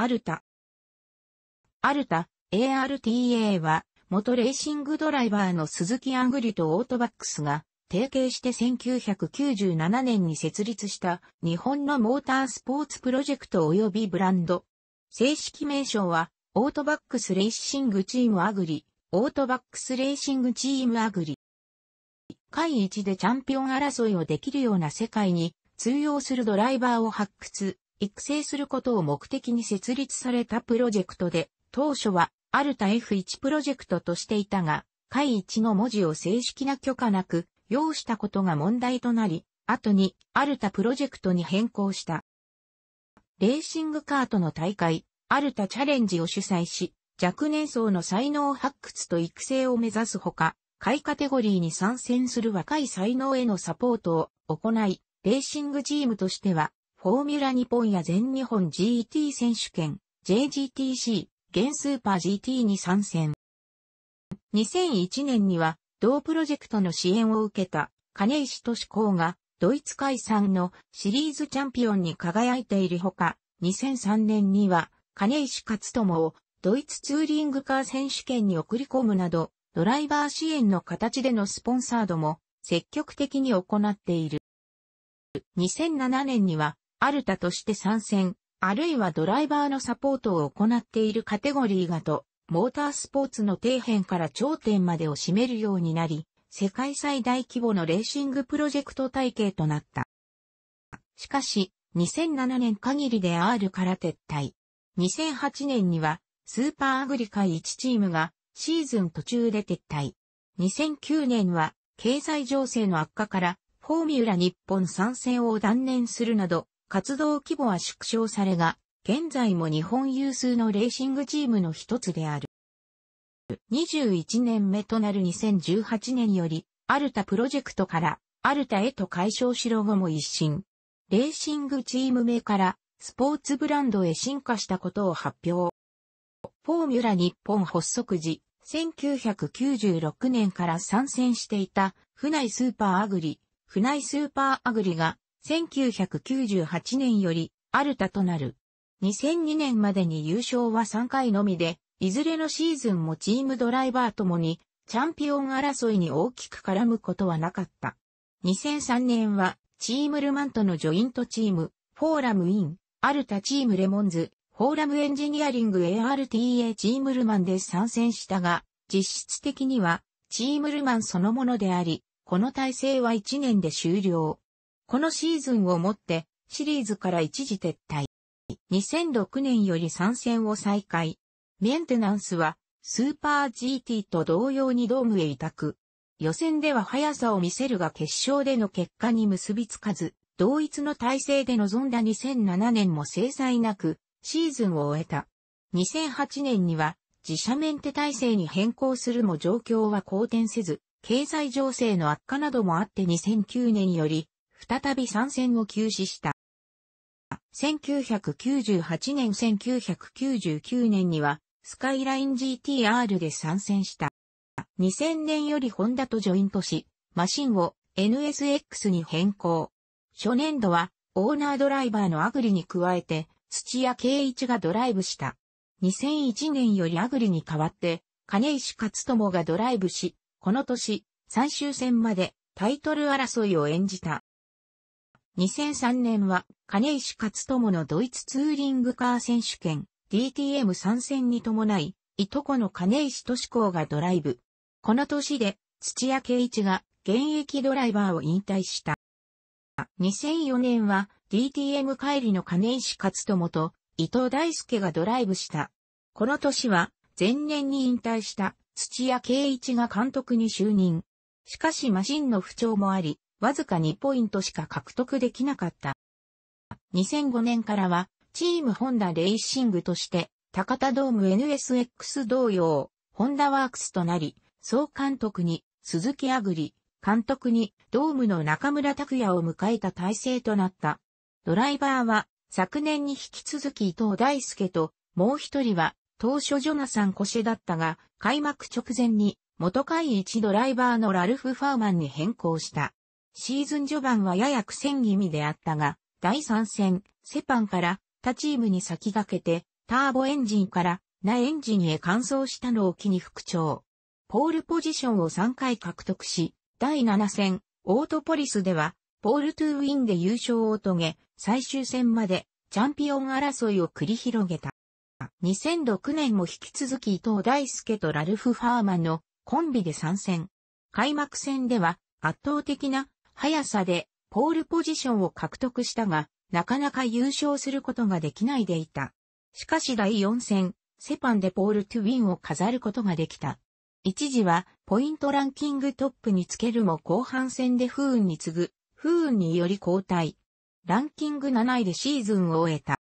アルタ。アルタ、ARTA は、元レーシングドライバーの鈴木アングリとオートバックスが、提携して1997年に設立した日本のモータースポーツプロジェクト及びブランド。正式名称は、オートバックスレーシングチームアグリ、オートバックスレーシングチームアグリ。会一でチャンピオン争いをできるような世界に通用するドライバーを発掘、育成することを目的に設立されたプロジェクトで、当初はアルタ F1 プロジェクトとしていたが、会1の文字を正式な許可なく、要したことが問題となり、後にアルタプロジェクトに変更した。レーシングカートの大会、アルタチャレンジを主催し、若年層の才能発掘と育成を目指すほか、会カテゴリーに参戦する若い才能へのサポートを行い、レーシングチームとしてはフォーミュラ日本や全日本 GT 選手権、JGTC、現スーパー GT に参戦。2001年には、同プロジェクトの支援を受けた、金石敏光が、ドイツ解散のシリーズチャンピオンに輝いているほか、2003年には、金石勝友を、ドイツツーリングカー選手権に送り込むなど、ドライバー支援の形でのスポンサードも、積極的に行っている。2007年には、アルタとして参戦、あるいはドライバーのサポートを行っているカテゴリーがと、モータースポーツの底辺から頂点までを占めるようになり、世界最大規模のレーシングプロジェクト体系となった。しかし、2007年限りで R から撤退。2008年には、スーパーアグリカ1チームがシーズン途中で撤退。2009年は、経済情勢の悪化から、フォーミュラ日本参戦を断念するなど、活動規模は縮小されが、現在も日本有数のレーシングチームの一つである。21年目となる2018年より、アルタプロジェクトから、アルタへと解消しロゴも一新。レーシングチーム名から、スポーツブランドへ進化したことを発表。フォーミュラ日本発足時、1996年から参戦していた、船井スーパーアグリ、船井スーパーアグリが1998年よりアルタとなる。2002年までに優勝は3回のみで、いずれのシーズンもチームドライバーともに、チャンピオン争いに大きく絡むことはなかった。2003年は、チームルマンとのジョイントチーム、フォーラムイン、アルタチームレモンズ、フォーラムエンジニアリング ARTA チームルマンで参戦したが、実質的には、チームルマンそのものであり、この体制は1年で終了。このシーズンをもってシリーズから一時撤退。2006年より参戦を再開。メンテナンスはスーパー GT と同様にドームへ委託。予選では速さを見せるが決勝での結果に結びつかず、同一の体制で臨んだ2007年も制裁なく、シーズンを終えた。2008年には自社メンテ体制に変更するも状況は好転せず、経済情勢の悪化などもあって2009年より再び参戦を休止した。1998年1999年には、スカイライン GTR で参戦した。2000年よりホンダとジョイントし、マシンを NSX に変更。初年度は、オーナードライバーのアグリに加えて、土屋圭一がドライブした。2001年よりアグリに代わって、金石勝友がドライブし、この年、最終戦までタイトル争いを演じた。2003年は金石勝友のドイツツーリングカー選手権 DTM 参戦に伴い、いとこの金石志子がドライブ。この年で土屋圭一が現役ドライバーを引退した。2004年は DTM 帰りの金石勝友と伊藤大輔がドライブした。この年は前年に引退した土屋圭一が監督に就任。しかしマシンの不調もあり、わずか2ポイントしか獲得できなかった。2005年からは、チームホンダレイシングとして、高田ドーム NSX 同様、ホンダワークスとなり、総監督に鈴木あぐり、監督にドームの中村拓也を迎えた体制となった。ドライバーは昨年に引き続き伊藤大輔と、もう一人は当初ジョナサン・コシェだったが、開幕直前に元会一ドライバーのラルフ・ファーマンに変更した。シーズン序盤はやや苦戦気味であったが、第3戦、セパンから他チームに先駆けて、ターボエンジンからナエンジンへ換装したのを機に復調。ポールポジションを3回獲得し、第7戦、オートポリスでは、ポールトゥーウィンで優勝を遂げ、最終戦までチャンピオン争いを繰り広げた。2006年も引き続き伊藤大輔とラルフ・ファーマンのコンビで参戦。開幕戦では圧倒的な速さでポールポジションを獲得したが、なかなか優勝することができないでいた。しかし第4戦、セパンでポール・トゥウィンを飾ることができた。一時はポイントランキングトップにつけるも後半戦で不運に次ぐ、不運により交代。ランキング7位でシーズンを終えた。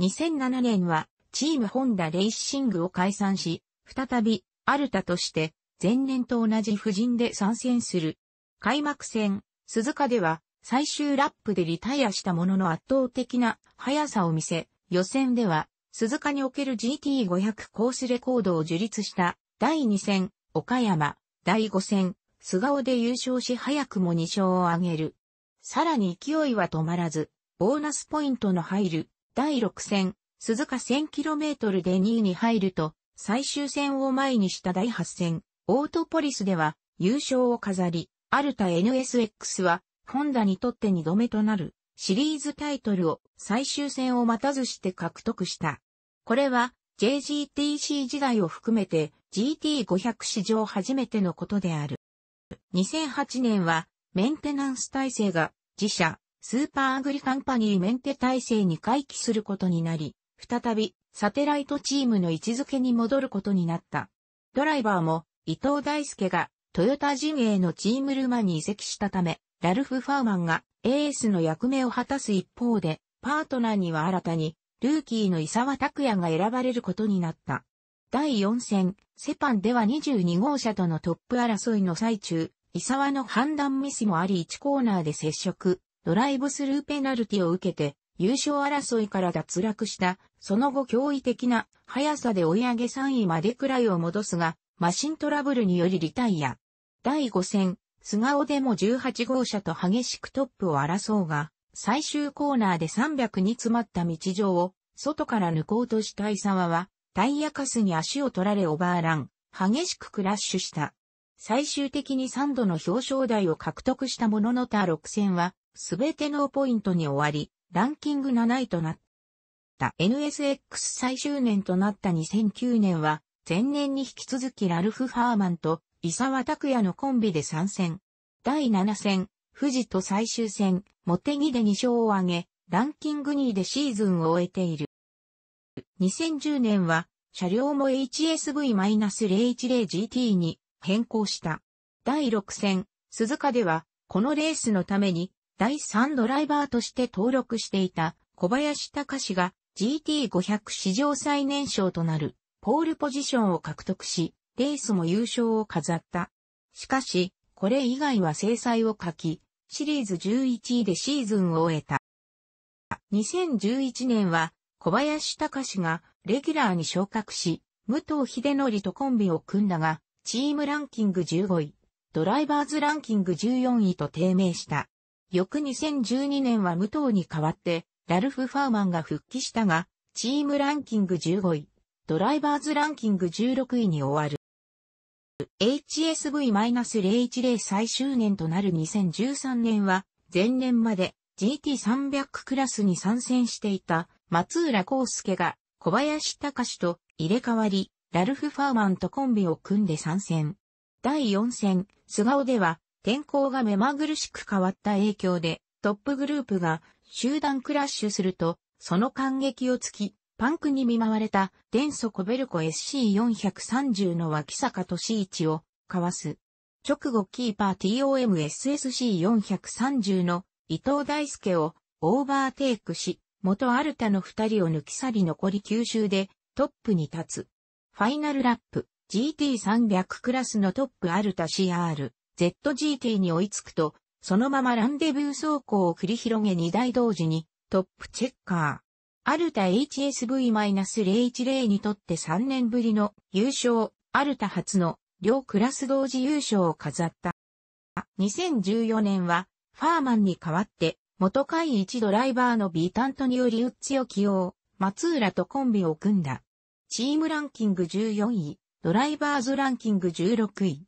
2007年はチームホンダレイシングを解散し、再びアルタとして前年と同じ布陣で参戦する。開幕戦、鈴鹿では最終ラップでリタイアしたものの圧倒的な速さを見せ、予選では鈴鹿における GT500 コースレコードを樹立した第2戦、岡山、第5戦、菅尾で優勝し早くも2勝を挙げる。さらに勢いは止まらず、ボーナスポイントの入る第6戦、鈴鹿 1000km で2位に入ると、最終戦を前にした第8戦、オートポリスでは優勝を飾り、アルタ NSX は、ホンダにとって2度目となるシリーズタイトルを最終戦を待たずして獲得した。これは JGTC 時代を含めて GT500 史上初めてのことである。2008年はメンテナンス体制が自社スーパーアグリカンパニーメンテ体制に回帰することになり、再びサテライトチームの位置づけに戻ることになった。ドライバーも伊藤大輔がトヨタ陣営のチームルマに移籍したため、ラルフ・ファーマンがエースの役目を果たす一方で、パートナーには新たに、ルーキーの伊沢拓也が選ばれることになった。第4戦、セパンでは22号車とのトップ争いの最中、伊沢の判断ミスもあり1コーナーで接触、ドライブスルーペナルティを受けて、優勝争いから脱落した、その後驚異的な速さで追い上げ3位までくらいを戻すが、マシントラブルによりリタイア。第5戦、菅尾でも18号車と激しくトップを争うが、最終コーナーで300に詰まった道上を、外から抜こうとした伊沢は、タイヤカスに足を取られオーバーラン、激しくクラッシュした。最終的に3度の表彰台を獲得したものの他6戦は、すべてノーポイントに終わり、ランキング7位となった。NSX 最終年となった2009年は、前年に引き続きラルフ・ハーマンと伊沢拓也のコンビで参戦。第7戦、富士と最終戦、モテギで2勝を挙げ、ランキング2位でシーズンを終えている。2010年は、車両も HSV-010GT に変更した。第6戦、鈴鹿では、このレースのために、第3ドライバーとして登録していた小林隆が GT500 史上最年少となるポールポジションを獲得し、レースも優勝を飾った。しかし、これ以外は制裁を書き、シリーズ11位でシーズンを終えた。2011年は、小林隆がレギュラーに昇格し、武藤秀則とコンビを組んだが、チームランキング15位、ドライバーズランキング14位と低迷した。翌2012年は武藤に代わって、ラルフ・ファーマンが復帰したが、チームランキング15位、ドライバーズランキング16位に終わる。HSV-010 最終年となる2013年は、前年まで GT300 クラスに参戦していた松浦康介が小林隆と入れ替わり、ラルフ・ファーマンとコンビを組んで参戦。第4戦、菅尾では、天候が目まぐるしく変わった影響で、トップグループが集団クラッシュすると、その感激をつき、パンクに見舞われた、デンソコベルコ SC430 の脇坂俊一を、かわす。直後キーパー TOMSSC430 の伊藤大輔をオーバーテイクし、元アルタの二人を抜き去り残り9周でトップに立つ。ファイナルラップ GT300 クラスのトップアルタ CR、ZGT に追いつくと、そのままランデブー走行を繰り広げ2台同時にトップチェッカー。アルタ HSV-010 にとって3年ぶりの優勝、アルタ初の両クラス同時優勝を飾った。2014年は、ファーマンに代わって、元会一ドライバーのビータントによりウッチを起用、松浦とコンビを組んだ。チームランキング14位、ドライバーズランキング16位。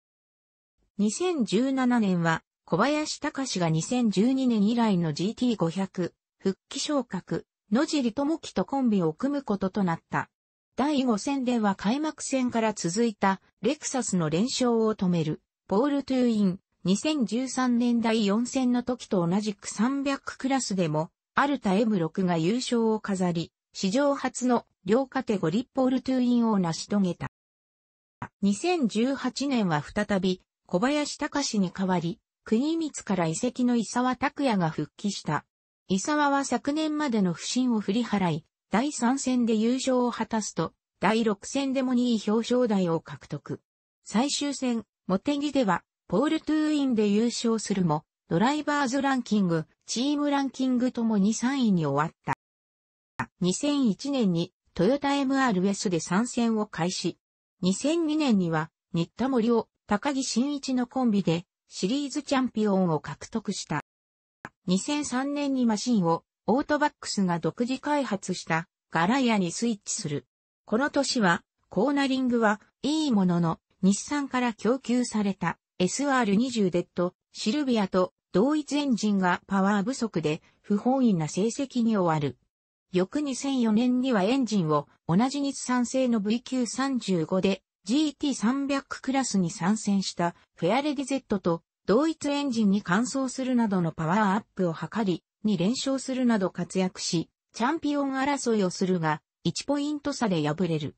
2017年は、小林隆が2012年以来の GT500、復帰昇格、野尻智樹とコンビを組むこととなった。第5戦では開幕戦から続いたレクサスの連勝を止める、ボールトゥーイン、2013年第4戦の時と同じく300クラスでも、アルタ M6 が優勝を飾り、史上初の両カテゴリポールトゥーインを成し遂げた。2018年は再び、小林隆に代わり、国光から遺跡の伊沢拓也が復帰した。伊沢は昨年までの不振を振り払い、第3戦で優勝を果たすと、第6戦でも2位表彰台を獲得。最終戦、モテギでは、ポールトゥーインで優勝するも、ドライバーズランキング、チームランキングともに3位に終わった。2001年にトヨタ MR s で参戦を開始。2002年には、新田森を高木真一のコンビでシリーズチャンピオンを獲得した。2003年にマシンをオートバックスが独自開発したガラヤにスイッチする。この年はコーナリングはいいものの日産から供給された SR20 デッドシルビアと同一エンジンがパワー不足で不本意な成績に終わる。翌2004年にはエンジンを同じ日産製の VQ35 で GT300 クラスに参戦したフェアレディ Z と同一エンジンに換装するなどのパワーアップを図り、に連勝するなど活躍し、チャンピオン争いをするが、1ポイント差で敗れる。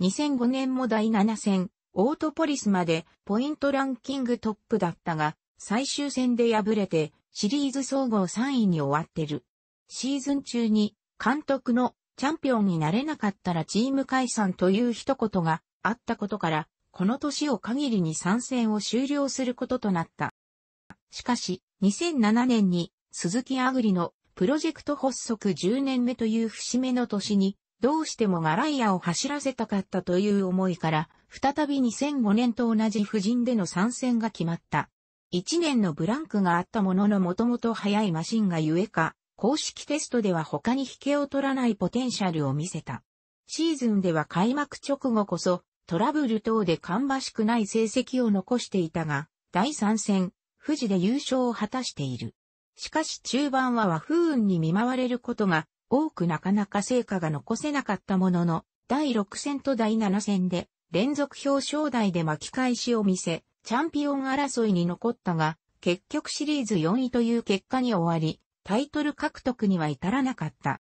2005年も第7戦、オートポリスまでポイントランキングトップだったが、最終戦で敗れて、シリーズ総合3位に終わってる。シーズン中に、監督のチャンピオンになれなかったらチーム解散という一言があったことから、この年を限りに参戦を終了することとなった。しかし、2007年に鈴木アグリのプロジェクト発足10年目という節目の年に、どうしてもガライアを走らせたかったという思いから、再び2005年と同じ婦人での参戦が決まった。1年のブランクがあったもののもともと速いマシンがゆえか、公式テストでは他に引けを取らないポテンシャルを見せた。シーズンでは開幕直後こそ、トラブル等で芳しくない成績を残していたが、第3戦、富士で優勝を果たしている。しかし中盤は和風雲に見舞われることが多くなかなか成果が残せなかったものの、第6戦と第7戦で連続表彰台で巻き返しを見せ、チャンピオン争いに残ったが、結局シリーズ4位という結果に終わり、タイトル獲得には至らなかった。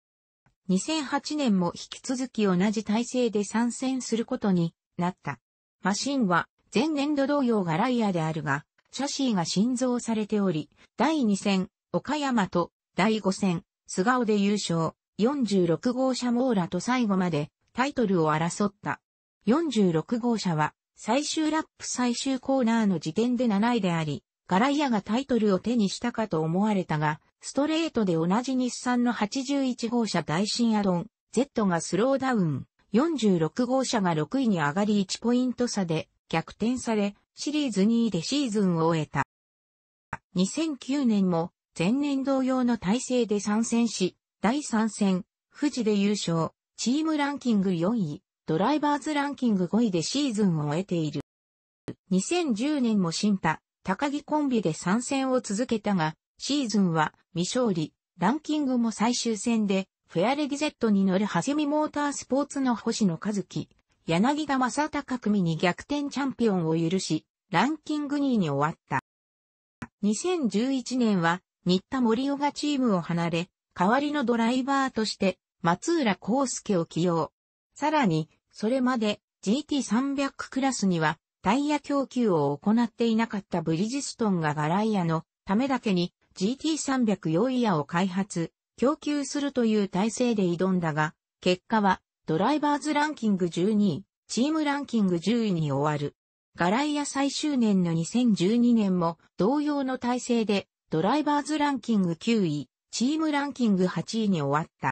2008年も引き続き同じ体制で参戦することになった。マシンは前年度同様がライアであるが、シャシーが新造されており、第2戦、岡山と、第5戦、菅尾で優勝、46号車モーラと最後までタイトルを争った。46号車は最終ラップ最終コーナーの時点で7位であり、ガライアがタイトルを手にしたかと思われたが、ストレートで同じ日産の81号車大新アドン、Z がスローダウン。46号車が6位に上がり1ポイント差で逆転され、シリーズ2位でシーズンを終えた。2009年も前年同様の体制で参戦し、第3戦、富士で優勝、チームランキング4位、ドライバーズランキング5位でシーズンを終えている。2010年も新田、高木コンビで参戦を続けたが、シーズンは未勝利、ランキングも最終戦でフェアレディゼットに乗るハセミモータースポーツの星野和樹、柳田正隆組に逆転チャンピオンを許し、ランキング2位に終わった。2011年は、新田森尾がチームを離れ、代わりのドライバーとして、松浦康介を起用。さらに、それまで GT300 クラスには、タイヤ供給を行っていなかったブリジストンがガライアのためだけに g t 3 0ヨイヤを開発。供給するという体制で挑んだが、結果はドライバーズランキング12位、チームランキング10位に終わる。ガライア最終年の2012年も同様の体制でドライバーズランキング9位、チームランキング8位に終わった。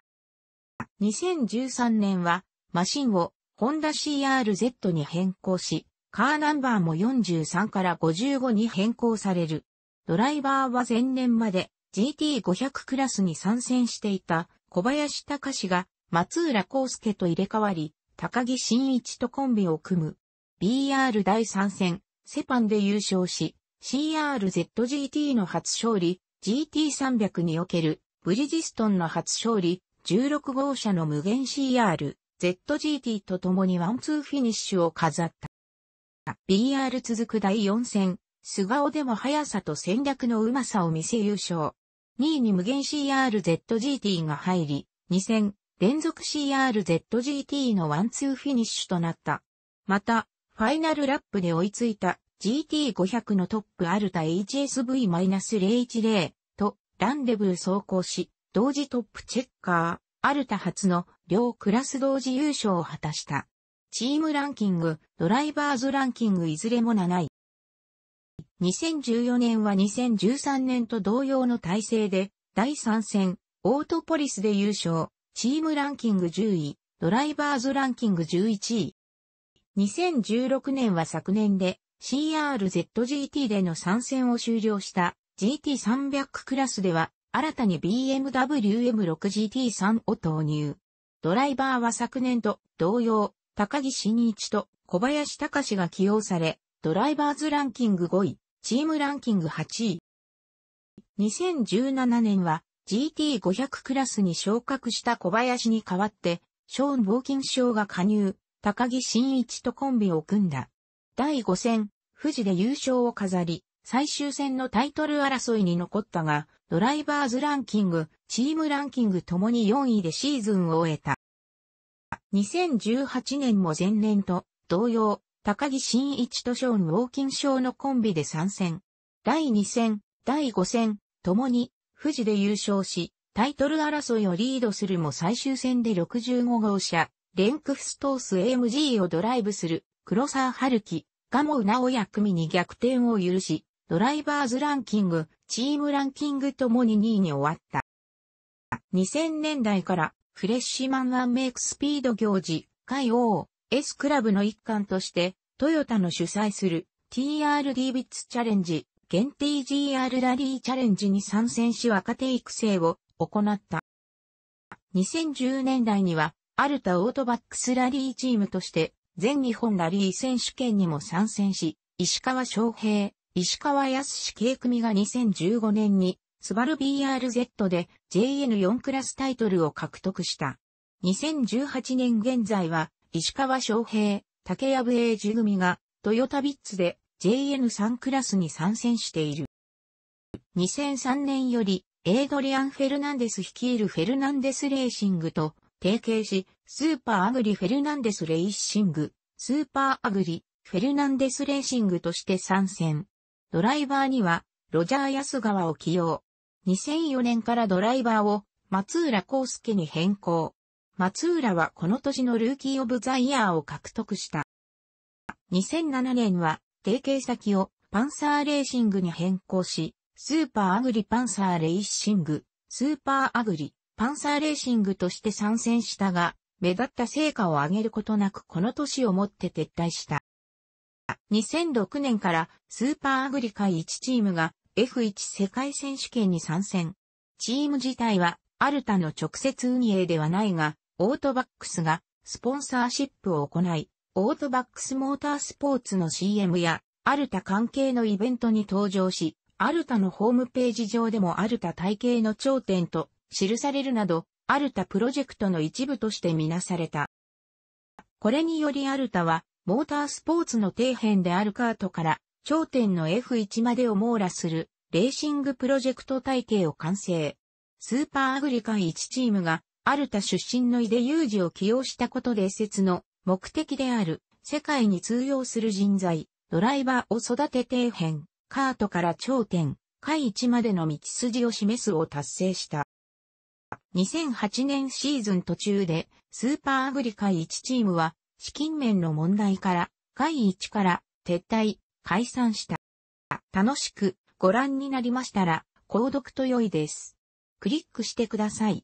2013年はマシンをホンダ CRZ に変更し、カーナンバーも43から55に変更される。ドライバーは前年まで GT500 クラスに参戦していた小林隆史が松浦康介と入れ替わり、高木真一とコンビを組む。BR 第3戦、セパンで優勝し、CRZGT の初勝利、GT300 におけるブリジストンの初勝利、16号車の無限 CR、ZGT と共にワンツーフィニッシュを飾った。BR 続く第4戦、菅尾でも速さと戦略のうまさを見せ優勝。2位に無限 CRZGT が入り、2戦連続 CRZGT のワンツーフィニッシュとなった。また、ファイナルラップで追いついた GT500 のトップアルタ HSV-010 とランデブー走行し、同時トップチェッカー、アルタ初の両クラス同時優勝を果たした。チームランキング、ドライバーズランキングいずれも7位。2014年は2013年と同様の体制で、第3戦、オートポリスで優勝、チームランキング10位、ドライバーズランキング11位。2016年は昨年で CRZGT での参戦を終了した GT300 クラスでは新たに BMW M6GT3 を投入。ドライバーは昨年と同様、高木真一と小林隆が起用され、ドライバーズランキング5位、チームランキング8位。2017年は GT500 クラスに昇格した小林に代わって、ショーン・ボーキン賞が加入、高木真一とコンビを組んだ。第5戦、富士で優勝を飾り、最終戦のタイトル争いに残ったが、ドライバーズランキング、チームランキングともに4位でシーズンを終えた。2018年も前年と同様、高木真一とショーン・ウォーキン賞のコンビで参戦。第2戦、第5戦、ともに、富士で優勝し、タイトル争いをリードするも最終戦で65号車、レンクフストース AMG をドライブする、黒沢春樹、ガモウナオヤ組に逆転を許し、ドライバーズランキング、チームランキングともに2位に終わった。2000年代からフレッシュマンワンメイクスピード行事、海王、S クラブの一環として、トヨタの主催する TRD ビッツチャレンジ、限定 GR ラリーチャレンジに参戦し若手育成を行った。2010年代には、アルタオートバックスラリーチームとして、全日本ラリー選手権にも参戦し、石川翔平、石川康史慶組が2015年に、スバル BRZ で JN4 クラスタイトルを獲得した。2018年現在は、石川昌平、竹藪英二組が、トヨタビッツで JN3 クラスに参戦している。2003年より、エイドリアン・フェルナンデス率いるフェルナンデスレーシングと提携し、スーパーアグリ・フェルナンデス・レーシング、スーパーアグリ、フェルナンデス・レーシングとして参戦。ドライバーには、ロジャー・安川を起用。2004年からドライバーを、松浦康介に変更。松浦はこの年のルーキーオブザイヤーを獲得した。2007年は、提携先をパンサーレーシングに変更し、スーパーアグリパンサーレーシング、スーパーアグリ、パンサーレーシングとして参戦したが、目立った成果を上げることなくこの年をもって撤退した。2006年からスーパーアグリ界1チームが F1 世界選手権に参戦。チーム自体はアルタの直接運営ではないが、オートバックスがスポンサーシップを行い、オートバックスモータースポーツの CM や、アルタ関係のイベントに登場し、アルタのホームページ上でもアルタ体系の頂点と記されるなど、アルタプロジェクトの一部としてみなされた。これによりアルタは、モータースポーツの底辺であるカートから、頂点の F1 までを網羅する、レーシングプロジェクト体系を完成。スーパーアグリカ1チームが、アルタ出身の井出裕二を起用したことで説の目的である世界に通用する人材、ドライバーを育て底辺、カートから頂点、下位1までの道筋を示すを達成した。2008年シーズン途中で、スーパーアグリカ1チームは、資金面の問題から、下位1から撤退、解散した。楽しくご覧になりましたら、購読と良いです。クリックしてください。